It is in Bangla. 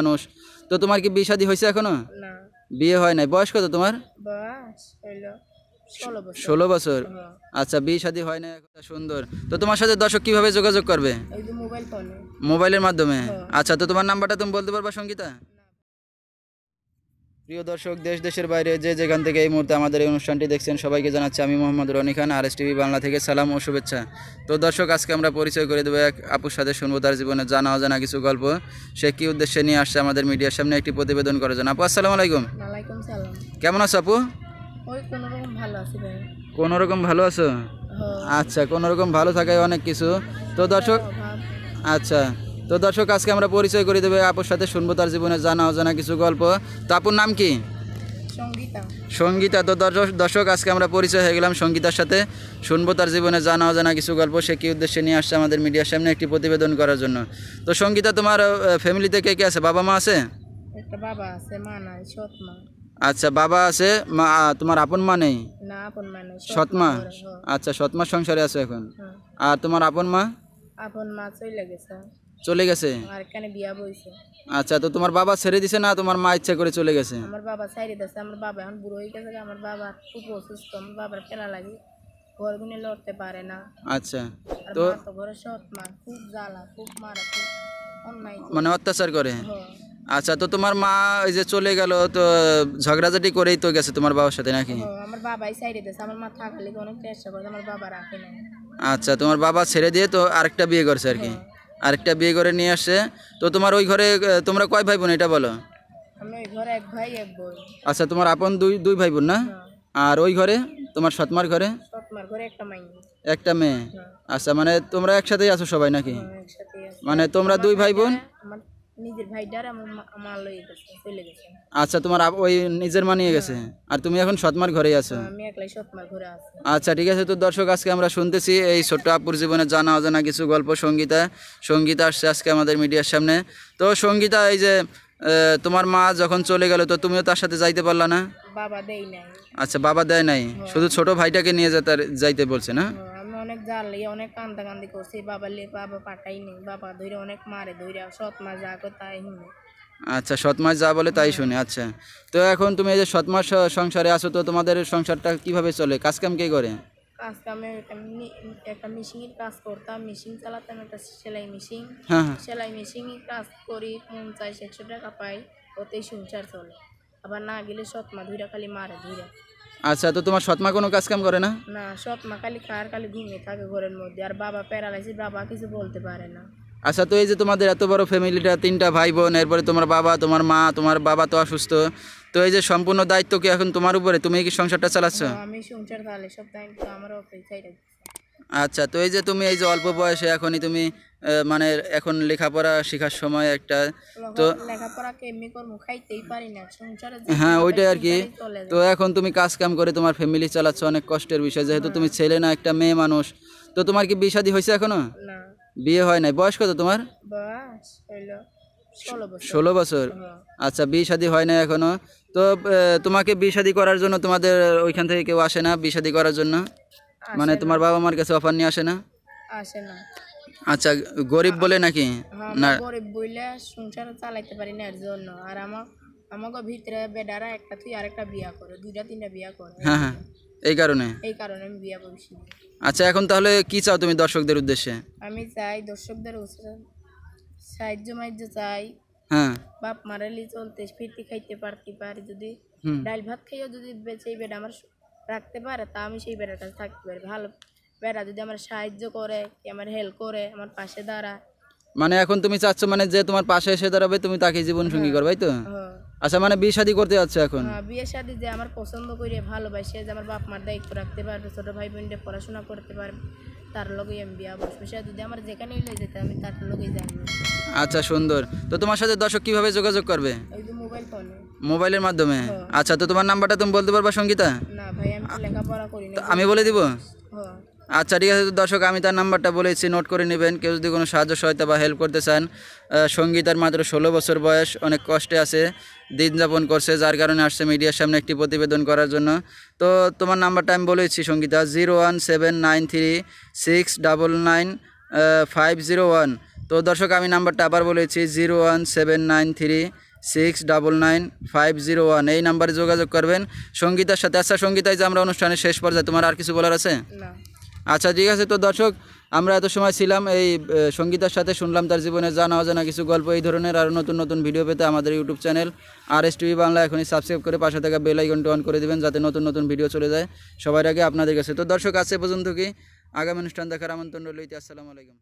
মানুষ তো তোমার কি বিয়ে শাদী হয়েছে এখনো বিয়ে হয় নাই বয়স কত তোমার ষোলো বছর হ্যাঁ। আচ্ছা বিয়ে শাদী হয় না সুন্দর তো তোমার সাথে দর্শক কিভাবে যোগাযোগ করবে মোবাইলের মাধ্যমে হ্যাঁ। আচ্ছা তো তোমার নাম্বারটা তুমি বলতে পারবা সঙ্গীতা প্রিয় দর্শক দেশ দেশের বাইরে যে যেখান থেকে এই মুহূর্তে আমাদের এই অনুষ্ঠানটি দেখছেন সবাইকে জানাচ্ছি আমি মোহাম্মদ রনি খান আর টিভি বাংলা থেকে সালাম ও শুভেচ্ছা তো দর্শক আজকে আমরা পরিচয় করে দেবো এক আপুর সাথে শুনবো তার জীবনে জানা অজানা কিছু গল্প সে কী উদ্দেশ্যে নিয়ে আসছে আমাদের মিডিয়ার সামনে একটি প্রতিবেদন করার জন্য আপু আসসালামু আলাইকুম কেমন আছো আপু কোনো রকম ভালো আছো হ্যাঁ। আচ্ছা কোনো রকম ভালো থাকায় অনেক কিছু তো দর্শক হ্যাঁ, আচ্ছা তো দর্শক আজকে আমরা পরিচয় করে দেবো আপুর সাথে শুনবো তার জীবনে জানা অজানা কিছু গল্প তো আপুর নাম কি সঙ্গীতা তো দর্শক আজকে আমরা পরিচয় হয়ে গেলাম সঙ্গীতার সাথে শুনবো তার জীবনে জানা অজানা কিছু গল্প সে কী উদ্দেশ্যে নিয়ে আসছে আমাদের মিডিয়ার সামনে একটি প্রতিবেদন করার জন্য তো সঙ্গীতা তোমার ফ্যামিলিতে কে কে আছে বাবা মা আছে বাবা আছে মা আচ্ছা বাবা আছে মা তোমার আপন মা নেই আপন মা নেই সৎমা আচ্ছা সৎমা সংসারে আছে এখন হ্যাঁ। আর তোমার আপন মা আপন মা চলে গেছে চলে গেছে আমার এখানে বিয়া বইছে আচ্ছা তো তোমার বাবা ছেড়ে দিছে না তোমার মা ইচ্ছা করে চলে গেছে আমার বাবা ছেড়ে দিছে আমার বাবা এখন বুড়ো হয়ে গেছে আমার বাবা খুব অসুস্থ আমার বাবার খেলা লাগি ঘর গুনে লড়তে পারে না আচ্ছা তো ঘরে সৎ মা খুব জ্বালা খুব মারা খুব অন্যায় মানে অত্যাচার করে আচ্ছা তো তোমার মা ওই যে চলে গেল তো ঝগড়াঝাটি করেই তো গেছে তোমার বাবার সাথে নাকি আমার বাবাই ছেড়ে দিছে আমার মা থাকলে অনেক চেষ্টা করে আমার বাবা রাখে না আচ্ছা তোমার বাবা ছেড়ে দিয়ে তো আরেকটা বিয়ে করছে আর কি আরেকটা বিয়ে করে নিয়ে আসে তো তোমার ওই ঘরে তোমরা কয় ভাই বোন এটা বলো আচ্ছা তোমার আপন দুই দুই ভাই বোন না হ্যাঁ। আর ওই ঘরে তোমার সৎমার ঘরে একটা মেয়ে হ্যাঁ। আচ্ছা মানে তোমরা একসাথেই আছো সবাই নাকি হ্যাঁ, মানে তোমরা দুই ভাই বোন আচ্ছা তোমার ওই নিজের মা নিয়ে গেছে হ্যাঁ। আর তুমি এখন সৎমার ঘরেই আছো হ্যাঁ, আচ্ছা ঠিক আছে তো দর্শক আজকে আমরা শুনতেছি এই ছোট্ট আপুর জীবনে জানা অজানা কিছু গল্প সঙ্গীতা সঙ্গীতা আসছে আজকে আমাদের মিডিয়ার সামনে তো সঙ্গীতা এই যে তোমার মা যখন চলে গেল তো তুমিও তার সাথে যাইতে পারলা না বাবা দেয় নাই আচ্ছা বাবা দেয় নাই হ্যাঁ। শুধু ছোট ভাইটাকে নিয়ে যেতে যাইতে বলছে না যার লিয়ে অনেক কান্দা কান্দি করছি বাবা লিয়ে বাবা পাটাই নেই বাবা ধরে অনেক মারে ধরে সৎ মাস যা করে তাই শুনে আচ্ছা সৎ মাস যা বলে তাই শুনে আচ্ছা তো এখন তুমি এই যে সৎ মাস সংসারে আসো তো তোমাদের সংসারটা কিভাবে চলে কাজ কাম কে করে কাজ কামে একটা মেশিনের কাজ করতাম মেশিন চালাতাম একটা সেলাই মেশিন হ্যাঁ, হ্যাঁ। সেলাই মেশিন কাজ করি পঞ্চাশ একশো টাকা পাই ওতেই সংসার চলে আবার না গেলে সৎ মা ধুইরা খালি মারে ধুইরা আচ্ছা তো তোমার সৎমা কোনো কাজ কাম করে না না সৎমা খালি খার খালি ঘুমিয়ে থাকে ঘরের মধ্যে আর বাবা প্যারালাইসিস বাবা কিছু বলতে পারে না আচ্ছা তো এই যে তোমাদের এত বড় ফ্যামিলিটা তিনটা ভাই বোন এরপরে তোমার বাবা তোমার মা তোমার বাবা তো অসুস্থ তো এই যে সম্পূর্ণ দায়িত্ব কি এখন তোমার উপরে তুমি কি সংসারটা চালাচ্ছ আমি সংসার চালাই সব টাইম তো আমার অফিস আচ্ছা তো এই যে তুমি এই যে অল্প বয়সে এখনই তুমি মানে এখন লেখাপড়া শেখার সময় একটা তো হ্যাঁ ওইটাই আর কি তো এখন তুমি কাজ কাম করে তোমার ফ্যামিলি চালাচ্ছ অনেক কষ্টের বিষয় যেহেতু হ্যাঁ। তুমি ছেলে না একটা মেয়ে মানুষ তো তোমার কি বিয়ে হয়েছে এখনো বিয়ে হয় নাই বয়স কত তোমার ষোলো বছর হ্যাঁ। আচ্ছা বিয়ে শাদী হয় না এখনো তো তোমাকে বিয়ে করার জন্য তোমাদের ওইখান থেকে কেউ আসে না বিয়ে করার জন্য মানে তোমার বাবা মার কাছে অফার নিয়ে আসে না আসে না আচ্ছা গরিব বলে নাকি হ্যাঁ, না গরিব বলে সংসার চালাতে পারি না এর জন্য আর আমার আমাগো ভিতরে বেডারা একটা তুই আরেকটা বিয়া করে দুইটা তিনটা বিয়া করে হ্যাঁ হ্যাঁ এই কারণে এই কারণে আমি বিয়া করছি আচ্ছা এখন তাহলে কি চাও তুমি দর্শকদের উদ্দেশ্যে আমি চাই দর্শকদের উদ্দেশ্যে সাহায্য মাহায্য চাই হ্যাঁ বাপ মারালি চলতে ফিরতে খাইতে পারতে পারি যদি ডাল ভাত খাইও যদি বেঁচে বেড আমার রাখতে পারে তা আমি সেই বেড়াটা থাকতে পারি ভালো বেড়া যদি আমার সাহায্য করে কি আমার হেল্প করে আমার পাশে দাঁড়ায় মানে এখন তুমি চাচ্ছ মানে যে তোমার পাশে এসে দাঁড়াবে তুমি তাকে জীবন সঙ্গী হ্যাঁ, করবে তো হ্যাঁ। আচ্ছা মানে বিয়ে শাদী করতে যাচ্ছে এখন হ্যাঁ, বিয়ে শাদী যে আমার পছন্দ করে ভালোবাসে যে আমার বাপ মার দায়িত্ব রাখতে পারবে ছোট ভাই বোনটা পড়াশোনা করতে পারবে তার লগে আমি বিয়া বসবো সে যদি আমার যেখানে লই যেতে আমি তার লগে যাই আচ্ছা সুন্দর তো তোমার সাথে দর্শক কিভাবে যোগাযোগ করবে মোবাইল ফোনে মোবাইলের মাধ্যমে আচ্ছা তো তোমার নাম্বারটা তুমি বলতে পারবা সঙ্গীতা আমি আমি বলে দিব হ্যাঁ। আচ্ছা ঠিক আছে দর্শক আমি তার নাম্বারটা বলেছি নোট করে নেবেন কেউ যদি কোনো সাহায্য সহায়তা বা হেল্প করতে চান সঙ্গীতার মাত্র ষোলো বছর বয়স অনেক কষ্টে আছে দিন যাপন করছে যার কারণে আসছে মিডিয়ার সামনে একটি প্রতিবেদন করার জন্য তো তোমার নাম্বারটা আমি বলেছি Sangeeta zero one seven nine three six double nine five zero one তো দর্শক আমি নাম্বারটা আবার বলেছি zero one seven nine three six double nine five zero one এই নাম্বারে যোগাযোগ করবেন সঙ্গীতার সাথে আচ্ছা সঙ্গীতায় যে আমরা অনুষ্ঠানের শেষ পর্যায়ে তোমার আর কিছু বলার আছে আচ্ছা ঠিক আছে তো দর্শক আমরা এত সময় ছিলাম এই সঙ্গীতার সাথে শুনলাম তার জীবনে জানা অজানা কিছু গল্প এই ধরনের আরও নতুন নতুন ভিডিও পেতে আমাদের YouTube channel R S TV Bangla এখনই সাবস্ক্রাইব করে পাশে থাকা বেল আইকনটি অন করে দেবেন যাতে নতুন নতুন ভিডিও চলে যায় সবার আগে আপনাদের কাছে তো দর্শক আছে পর্যন্ত কি আগামী অনুষ্ঠান দেখার আমন্ত্রণ রইতে আসসালামু আলাইকুম